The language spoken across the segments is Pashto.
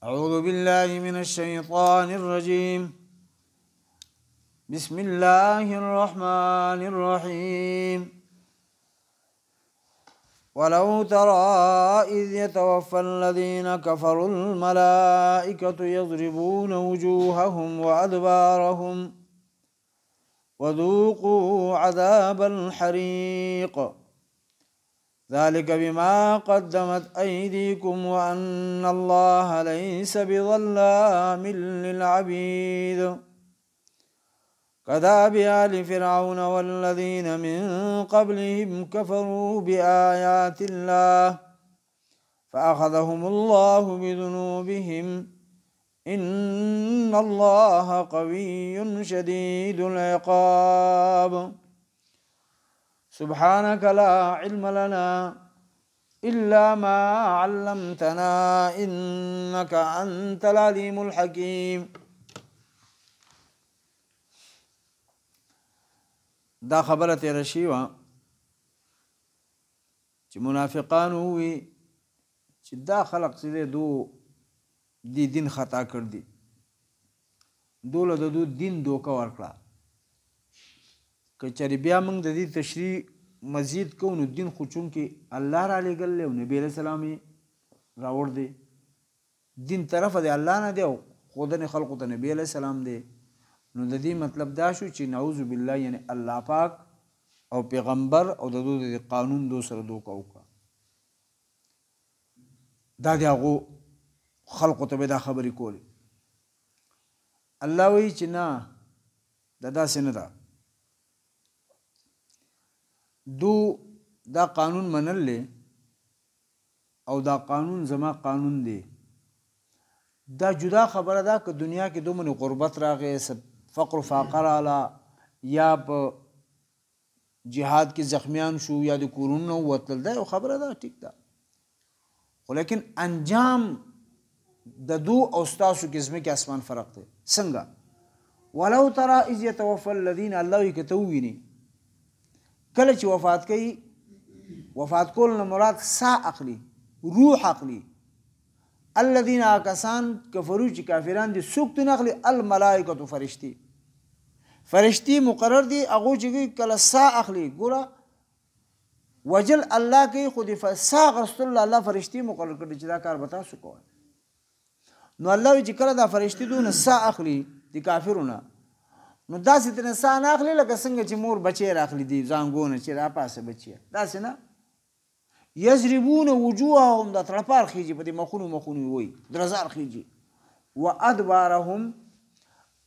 أعوذ بالله من الشيطان الرجيم بسم الله الرحمن الرحيم ولو ترى إذ يتوفى الذين كفروا الملائكة يضربون وجوههم وأدبارهم وذوقوا عذاب الحريق ذلك بما قدمت أيديكم وأن الله ليس بظلام للعبيد كذاب آل فرعون والذين من قبلهم كفروا بآيات الله فأخذهم الله بذنوبهم إن الله قوي شديد العقاب سبحانك لا علم لنا إلا ما علمتنا إنك أنت العليم الحكيم دا خبره تیر شي وا چې منافقان وي چې دا خلق چې دو دی دین خطا کړ دي دوله د دو دین دوکه ورکړه که چېرې بیا موږ د دې تشریح مزید کو نو دین خو چونکې الله را لېږلی او نبي علیه السلام یې راوړ دی دین طرفه د الله نه دی او ښودنې خلقو ته نبي علیه السلام دی نو د دې مطلب دا شو چې نعوذ بالله یعنی الله پاک او پیغمبر او د دوی د قانون دو سره دوکا وکا دا دی هغه خلقو ته به دا خبرې کولې الله وی چې نه دا داسې نه ده دا. دو دا قانون منل لې او دا قانون زما قانون دی دا جدا خبره ده که دنیا کې دومره غربت راغې فقر فاقر اعلی یا په جهاد کې زخمیان شو یا د کورونو وتل ده خبره ده ټیک ده ولیکن انجام د دو او ستاسو کې زمه کې اسمان فرق دی څنګه ولو ترى اذ يتوفى الذين الله يكتويني کله چې وفات کوي وفات کول نه مراد سا عقلی روح عقلی الذين کسان کفرو چې کافران دي سوکت نه عقلی الملائکه فرشتي فرشتي مقرر دي هغه چې کله سا عقلی ګوره وجل الله کې خود فسا رسول الله فرشتي مقرر کړي چې دا کار به تاسو کوئ نو الله چې کله دا فرشتي دونه سا اخلي د کافرونه نو داسې تر انسان اخلي لکه څنګه چې مور بچی راخلی دی زنګونه چې را پاسه بچی داسې نه یزربون وجوههم د ترپار خيږي په دې مخونو مخونو وي درزار خيږي و ادبارهم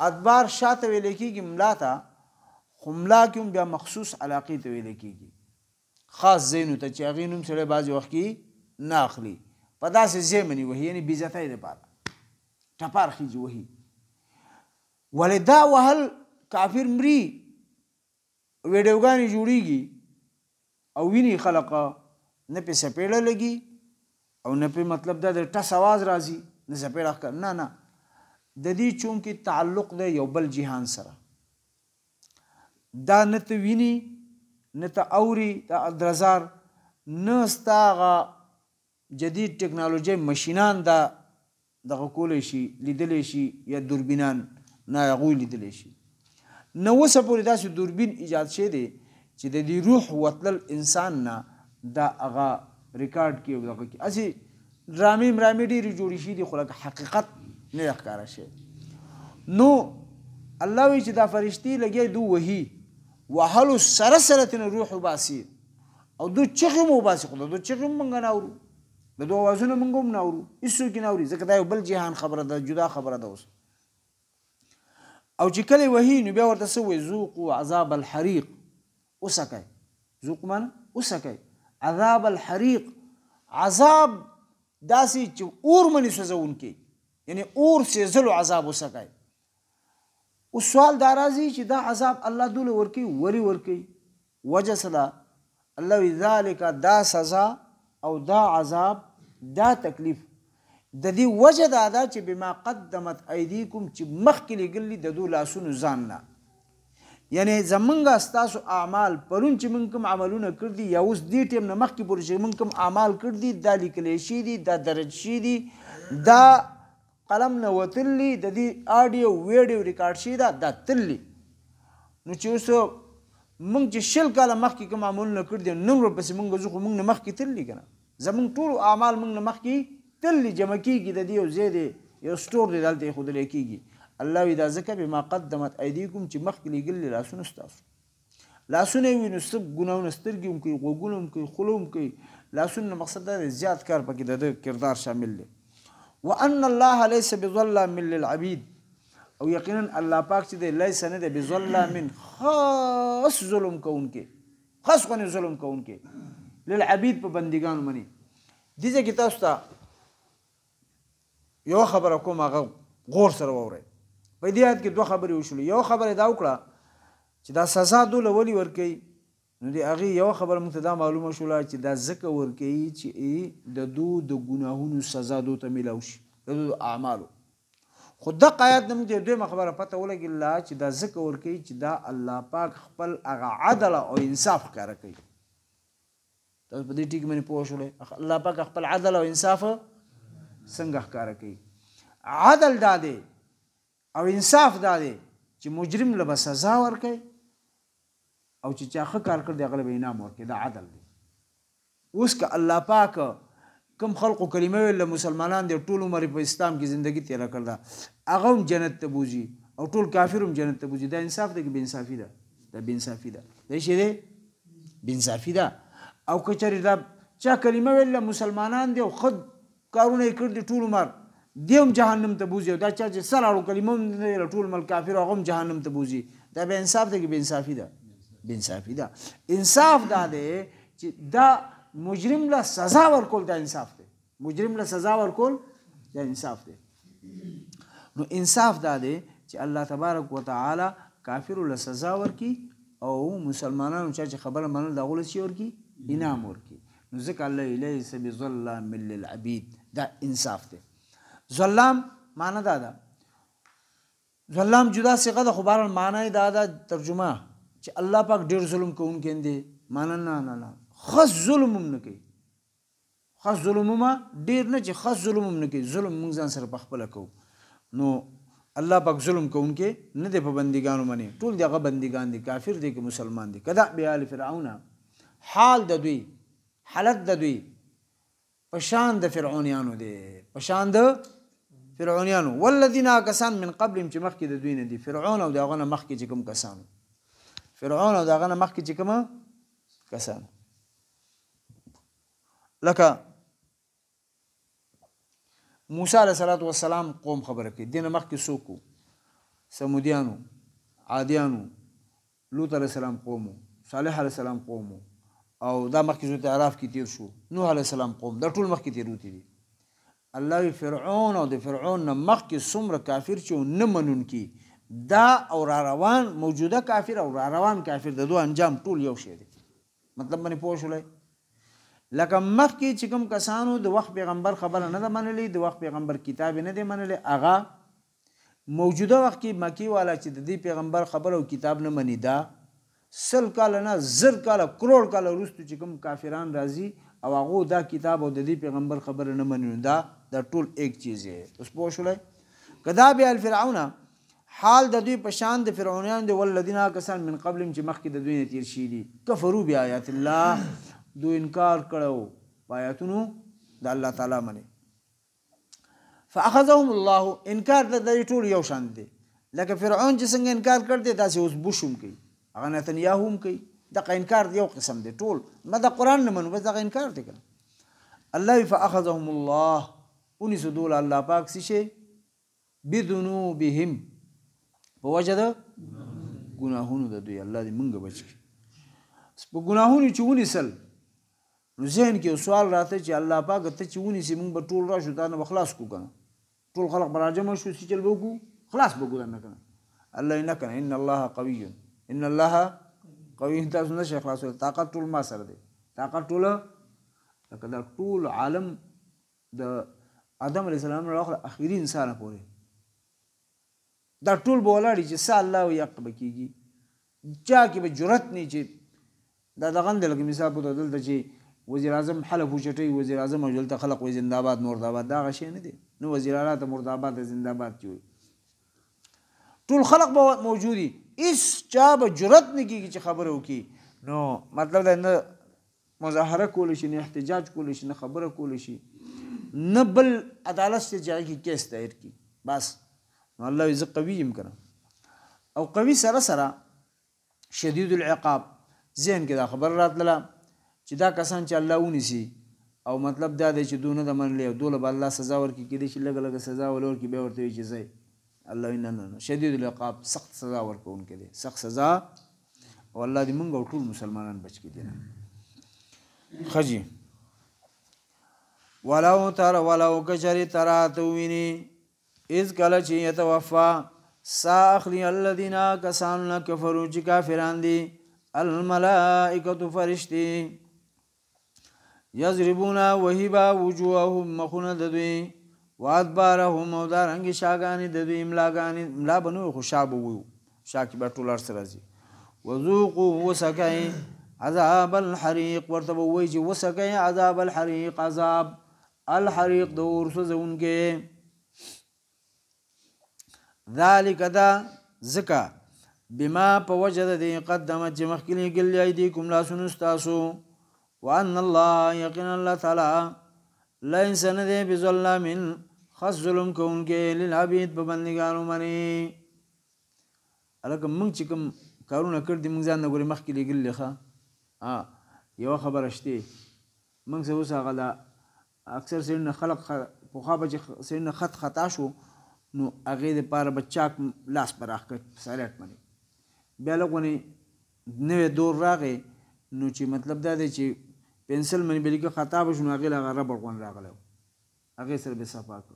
ادبار شاته ویل کېږي ملاته خملا کوم بیا مخصوص علاقه ته ویل کېږي خاص زینو ته چې هغه نوم سره بعضی وخت کې ناخلي په داسې زمینی وه یعنی بیزتای لپاره ټپار خيږي وهي ولدا وهل کافر مري ویډیوګانې جوړیږي او ویني خلق نه په سپېړه لګي او نه په مطلب دا د ټس आवाज راځي نه سپېړه نه نه د دې چون کې تعلق دی یو بل جهان سره دا نه ته ویني نه ته اوري دا درزار نه ستاغه جدید ټکنالوژي ماشينان دا دغه کول شي لیدل شي یا دوربینان نه غوي لیدل شي نو وسه پورې داسې دوربین ایجاد شوی دی چې د دې روح وتلل انسان نه دا هغه ریکارډ کې او دغه کې اسی ډرامې مرامې ډېرې جوړې شي دي خو لکه حقیقت نه ښکاره شي نو الله وی چې دا فرشتي لګي دو وهي وهلو سره سره تن روح باسي او دو چغه مو باسي خو دو چغه مونږ نه اورو د دوه وازونه مونږ هم نه اورو هیڅوک نه اوري ځکه دا یو بل جهان خبره ده جدا خبره ده اوس او چې کله وهي نو بیا ورته سوې ذوق عذاب الحريق وسکه ذوق من وسکه عذاب الحريق عذاب داسې چې اور منی سوزون کې یعنی اور سي زلو عذاب وسکه او سوال دا راځي چې دا عذاب الله دول ورکی وری ورکی وجه سلا الله ذالک دا سزا او دا عذاب دا تکلیف د دې وجه دا ده چې بما قدمت ايديكم چې مخکې لګلې د دوه لاسونو ځان نه یعنی زمونږه ستاسو اعمال پرون چې مونږ کوم عملونه کړ دي یا اوس دې ټیم نه مخکې پورې چې مونږ کوم اعمال کړ دي دا لیکلې شي دي دا درج شي دي دا قلم نه وتللی د دې آډیو ویډیو ریکارډ شي دا دا تللی نو چې اوس مونږ چې شل کاله مخکې کوم عملونه کړ دي نن ورپسې مونږ ځو خو مونږ نه مخکې تللی کنه زمونږ ټول اعمال مونږ نه مخکې تل جمع کیږي د دې یو ځای یو سٹور دی دلته خود لیکيږي الله وی دا زکه به ما قدمت ايديكم چې مخک لګل لاسونه ستاسو لاسونه وینو سب ګناونه سترګوم کوي غوګلوم کوي خلوم کوي لاسونه مقصد دا زیات کار پکې د کردار شامل دی وان الله ليس بظلام للعبيد او یقینا الله پاک چې دی ليس نه دی بظلام خاص ظلم کوونکې خاص غني ظلم کوونکې للعبيد په بندګان منی دي چې تاسو ته یو خبره کوم هغه غور سره ووري په دې یاد کې دوه خبرې وشولې یو خبره دا وکړه چې دا سزا دوله ولي ورکي نو دی هغه یو خبره موږ دا معلومه شوله چې دا زکه ورکي چې د دو د ګناهونو سزا دوته ملو شي د دو اعمالو خو د قایت نم دی دوی خبره پته ولګی الله چې دا زکه ورکي چې دا الله پاک خپل هغه عدل او انصاف کار کوي تاسو په دې ټکی باندې پوه شولې الله پاک خپل عدل او انصاف څنګه ښکار کوي عادل دادې او انصاف دادې چې مجرم له سزا ورکړي او چې چا ښه کار کړ دی غلبې انعام ورکړي دا عادل دی اوس که الله پاک کم خلقو کلمه ویل مسلمانان دی ټول عمر په اسلام کې زندگی تیر کړل هغه هم جنت ته بوزي او ټول کافر هم جنت ته بوزي دا انصاف دی کې بے انصافي ده دا بے انصافي ده دا شی دی بے انصافي ده او کچری دا چا کلمه ویل مسلمانان دی او خود کارونه کړ دي ټول مر دیم جهنم ته بوزي دا چا چې سره اړو کلمه نه ټول مل کافر هغه جهنم ته بوزي دا به انصاف دی کې به انصافي ده به انصافي ده انصاف دا دی چې دا مجرم له سزا ورکول دا انصاف دی مجرم له سزا ورکول دا انصاف دی نو انصاف دا دی چې الله تبارک وتعالى کافر له سزا ورکي او مسلمانانو چې خبره منل دا غول شي ورکي انعام ورکي نو ځکه الله الیس بظلام للعبید دا انصاف دی ظلم معنا دا ده ظلم جدا صيغه د خبر معنی دا ده ترجمه چې الله پاک ډیر ظلم کوونکې دی معنا نه نه نه خاص ظلم هم نه کوي خاص ظلم ما ډیر نه چې خاص ظلم هم نه کوي ظلم موږ ځان سره پخپل کو نو الله پاک ظلم کوونکې نه دی په بندګانو باندې ټول دغه بندګان دي کافر دي که مسلمان دي کدا بیا فرعون حال د دوی حالت د دوی پشان د فرعونیانو دي پشان د فرعونیانو ولذین کسان من قبل چې مخکې د دوی نه دي فرعون او دغه نه مخکې چې کوم کسان فرعون او دغه نه مخکې چې کوم کسان لکه موسی علیه السلام قوم خبره کوي دینه مخکې سوکو سمودیانو عادیانو لوط علیه السلام قومو صالح علیه السلام قومو او دا مخکې سورت اعراف کې تیر شو نوح علی السلام قوم دا ټول مخکې تیر وتی دي الله فرعون او د فرعون نه مخکې څومره کافر چې نه منون کې دا او را روان موجوده کافر او را روان کافر د دوه انجام ټول یو شی دی مطلب باندې پوه شولای لکه مخکې چې کوم کسانو د وخت پیغمبر خبره نه ده منلې د وخت پیغمبر کتاب نه دی منلې اغه موجوده وخت کې مکی والا چې د دې پیغمبر خبر او کتاب نه منی دا سل کال نه زر کال کروڑ کال وروسته چې کوم کافران راځي او هغه دا کتاب او د دې پیغمبر خبره نه مني دا د ټول ایک چیز دی اوس پوه شولې کدا به الفرعون حال د دوی په شان د فرعونان دی ولذین کسان من قبل چې مخکې د دوی نه تیر شي دي کفرو بیا آیات الله دوی انکار کړو آیاتونو د الله تعالی باندې فاخذهم الله انکار د دوی ټول یو شان دی لکه فرعون چې څنګه انکار کړ دی داسې اوس بوشوم کوي هغه نتنیاهو هم کوي دغه انکار یو قسم دی ټول نه د قران نه منو بس دغه انکار دی کنه الله فاخذهم الله اونې سدول الله پاک سي شي بذنوبهم په وجه د ګناهونو د دوی الله دې مونږ بچي په ګناهونو چې ونیسل نو ذهن کې سوال راته چې الله پاک ته چې ونیسي مونږ به ټول راشو دا نه خلاص کو کنه ټول خلق براجمه شو چې چل وګو خلاص وګو نه کنه الله نه کنه ان الله قوي ان الله قوي تاسو نه شیخ خلاصو طاقت ټول ما سره دی طاقت ټول لکه دا ټول عالم د آدم علی السلام راغله اخیری انسان پورې دا ټول بولاړي چې سال الله یقب کیږي چا کې به جرأت نه چې دا دغه د لکه مثال په دلته چې وزیر اعظم حلف وچټي وزیر اعظم جلته خلق وي زنده‌باد مرده‌باد دا غشي نه دي نو وزیر اعلی ته مرده‌باد زنده‌باد جوړ ټول خلق به موجودي هیڅ چا به جرأت نه کیږي چې خبره وکړي نو مطلب دا نه مظاهره کول شي نه احتجاج کول شي نه خبره کول شي نه بل عدالت ته جای کی کیس دایر کی بس نو الله یز قوی يم کړه او قوی سره سره شدید العقاب زین کې دا خبر راتله چې دا کسان چې الله ونیسي او مطلب دا دی چې دونه د منلې او دوله به الله سزا ورکړي کې دي چې لګ لګ سزا ولور کې به ورته چې زی الله نه نه شدید العقاب سخت سزا ورکوونکی دی سخت سزا او الله دې مونږ ټول مسلمانان بچ کړي دي خجی ولو تر ولو کجری تراتوینی اذ کله چې يتوفا ساخلی الذين كسانوا كفروا چې کافران دي الملائکه فرشتي یضربون وهبا وجوههم مخونه دوی وادبارهم او دا رنګ شاګانی د دوی املاګانی املا بنو خوشاب وو شاکی به ټول سره زی وذوقوا وسکای عذاب الحریق ورته وای چې وسکای عذاب الحریق عذاب الحریق د اور سوزونکې ذالک دا زکا بما په وجد دې قدمت چې مخکلي ګلې دې کوم لاسونو تاسو وان الله یقین الله تعالی لا انسان دې بظلامن خاص ظلم کوونکې للعبید په بندګانو باندې الکه موږ چې کوم کارونه کړ دي موږ ځان نه ګوري مخکې لګل لخه ها یو خبره شته موږ څه اوس هغه اکثر سړي خلق په خا به سړي خط خطا شو نو هغه د پاره بچاک لاس پراخ کړ سړیټ باندې بیا لګونی نوې دور راغې نو چې مطلب دا دی چې پنسل منی بلی کې خطا به شنو هغه لغه ربر غون راغله هغه سره به صفا کړ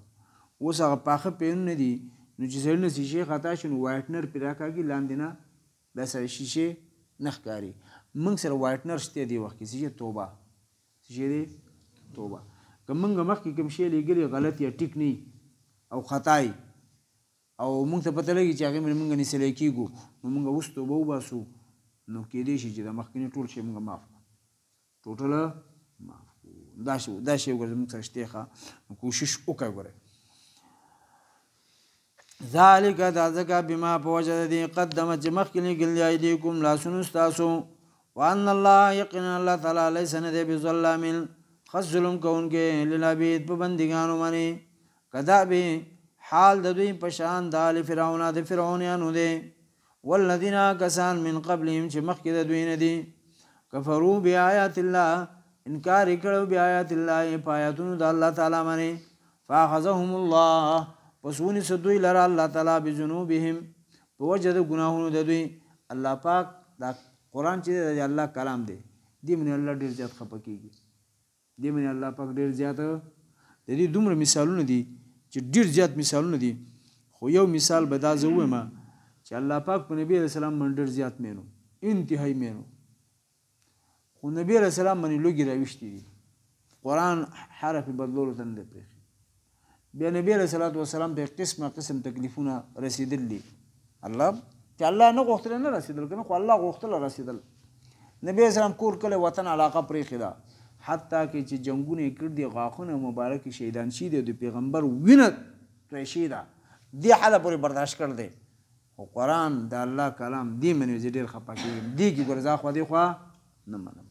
اوس هغه پاخه پین نه دی نو چې سړی نه شیشه خطا شنو وایټنر پیراکاږي لاندې نه د سړی شیشه نخکاری موږ سره وایټنر شته دی وخت کې چې توبه چې توبه کومنګ مخکې کوم شی لګلی غلط یا ټیک نه او خطای او موږ ته پته لګي چې هغه موږ نه سلیکيګو موږ اوس توبه وباسو نو کې دې شي چې د مخکنی ټول شی موږ معاف ټوټله معفو دا شی دا شی وګورئ موږ سره شته کوشش وکړئ ګورئ ذالک دا ذکا بما پوجد دی قدمت مخکنی گلی ایدیکم لاسونو استاسو وان الله یقین الله تعالی لیس ندی بظلام خص ظلم کونکه للعبید په بندگانو باندې کدا به حال د دوی پشان د فرعون د فرعونانو دی والذین کسان من قبلهم چې مخکې د دوی نه دي کفرو بیاات الله انکار کړو بیاات الله پایتونو د الله تعالی باندې فاخذهم الله پسونی سدوی لرا الله تعالی بجنوبهم په وجه د ګناهونو د دوی الله پاک دا قران چې د الله کلام دی دی من الله ډیر زیات خپکیږي دی من الله پاک ډیر زیات د دې دومره مثالونه دي چې ډیر زیات مثالونه دي خو یو مثال به دا زه ومه چې الله پاک په نبی رسول الله باندې ډیر زیات مینو انتهایی مینو خو نبی رسول الله باندې لوګي راوښتي دي قران حرف بدلول تند پرې بیا نبی رسول الله والسلام به قسمه قسم تکلیفونه رسیدلی الله چې الله نه غوښتل نه رسیدل کنه خو الله غوښتل رسیدل نبی اسلام کور کله وطن علاقه پرې خدا حتی کې چې جنگونه کړ دي غاخونه مبارک شهیدان شي دي د پیغمبر وینه توی شي دا دی حاله پورې برداشت کړ دی او قران د الله کلام دی منې ډیر خپه کیږي دی ګورځا خو دی خو نه منم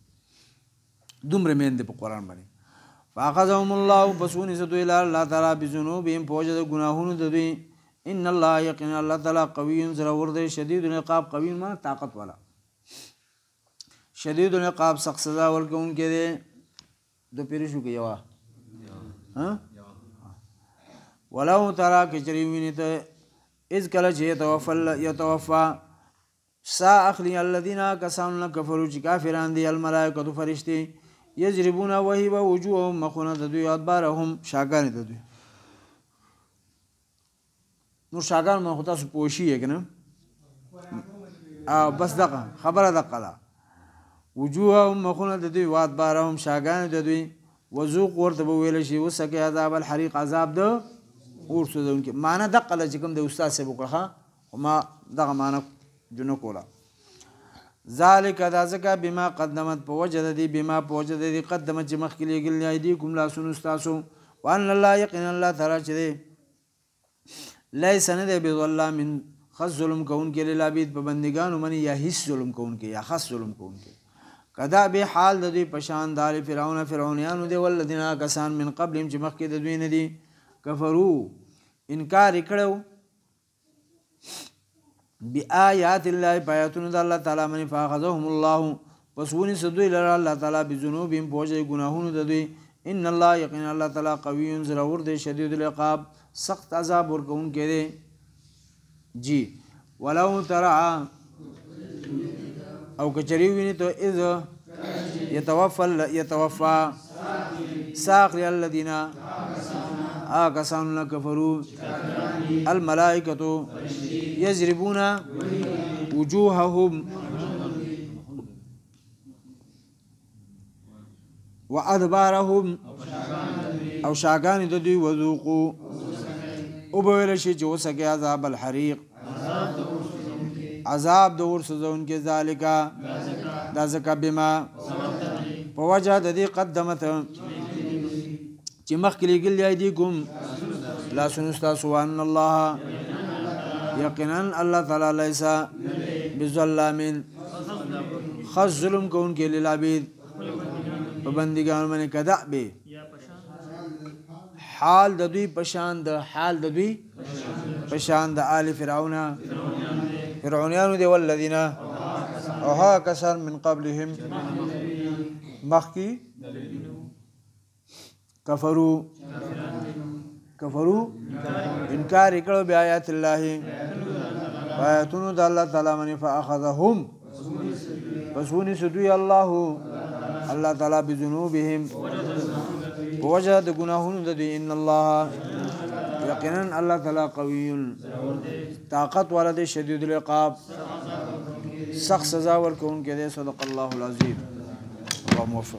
دومره مین دی په قران باندې فاخذهم الله بسونی ستو الى الله تعالی بذنوبهم پوجا د ګناهونو د دوی ان الله یقینا الله تعالی قوی زره ور دی شدید العقاب قوی معنی طاقت والا شدید العقاب سخت سزا ورکون کې دي د پیری شو کې یوا ها ولو ترى کجری وینیت اذ کله چې توفل يتوفى سا اخلي الذين كسان كفروا كافرون دي الملائکه فرشتي یجربون وهب وجوههم مخونه د دوی ادبارهم شاګان د دوی نو شاګان مخ تاسو پوښی یې کنه او بس دغه خبره دغه لا وجوههم مخونه د دوی وادبارهم شاګان د دوی وذوق ورته ویل شي وسکه عذاب الحریق عذاب د اور سوزونکي معنا دغه لږ کوم د استاد سبق ښه ما دغه معنا جنو کوله ذالک دا ځکه بما قدمت په وجه د دې بما په وجه د دې قدمت چې مخکې لګلې ايدي کوم لاسونو تاسو وان الله یقین الله تعالی چې دی لیس نه دی بظلام من خص ظلم کون کې للا بيد په بندګانو منی یا هیڅ ظلم کون کې یا خص ظلم کون کې کدا به حال د دې پشان دار فرعون فرعونانو دی ولذین کسان من قبل چې مخکې د دوی نه دي کفرو انکار کړو بآيات الله بآياتنا الله تعالى من فأخذهم الله وسوني سدوي لرى الله تعالى بذنوبهم بوجه قناهون ددوي ان الله يقين الله تعالى قوي زرور دي شديد العقاب سخت عذاب ورقون كده جي ولو ترى او کچری تو اذ يتوفى يتوفى ساقي الذين آكسان كفروا الملائكة يزربون وجوههم وأدبارهم أو شاگان د وذوقوا وذوقو او شي عذاب الحريق عذاب دور سزون سوزون کې دا بما په وجه قدمت چې مخکې لګل لا سنستا سوان اللہ یقیناً اللہ تعالیٰ علیہسا بز خاص ظلم کو ان کے لیے لابید للابر بندیگان کدا بے ہال دبی پشان دہ ہال دبی پشان د آل فرعون دہ دی ولذینا او ها اوہا من قبلهم مخکی کفرو کفرو انکار وکړو بیا آیات الله آیاتونو د الله تعالی باندې فاخذهم فسونی سدوی الله الله تعالی بذنوبهم وجه د ګناهونو د ان الله یقینا الله تعالی قوی طاقت ولده شدید العقاب سخت سزا ورکون کې دې صدق الله العظیم اللهم